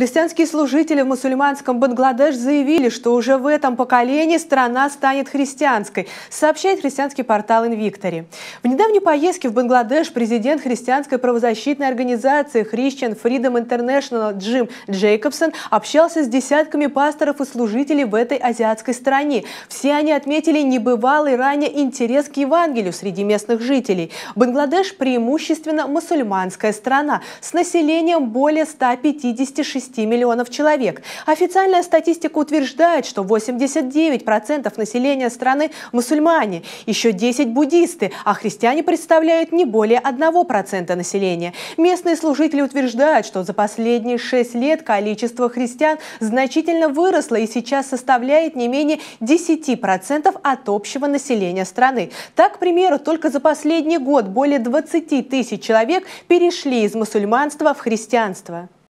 Христианские служители в мусульманском Бангладеш заявили, что уже в этом поколении страна станет христианской, сообщает христианский портал «Инвиктори». В недавней поездке в Бангладеш президент христианской правозащитной организации Christian Freedom International Джим Джейкобсон общался с десятками пасторов и служителей в этой азиатской стране. Все они отметили небывалый ранее интерес к Евангелию среди местных жителей. Бангладеш преимущественно мусульманская страна с населением более 156 10 миллионов человек. Официальная статистика утверждает, что 89% населения страны мусульмане, еще 10 буддисты, а христиане представляют не более 1% населения. Местные служители утверждают, что за последние 6 лет количество христиан значительно выросло и сейчас составляет не менее 10% от общего населения страны. Так, к примеру, только за последний год более 20 тысяч человек перешли из мусульманства в христианство.